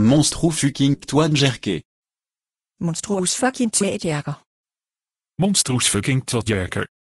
Monstrous fucking jerke. Monstrous fucking twadjerker. Monstrous fucking twadjerker.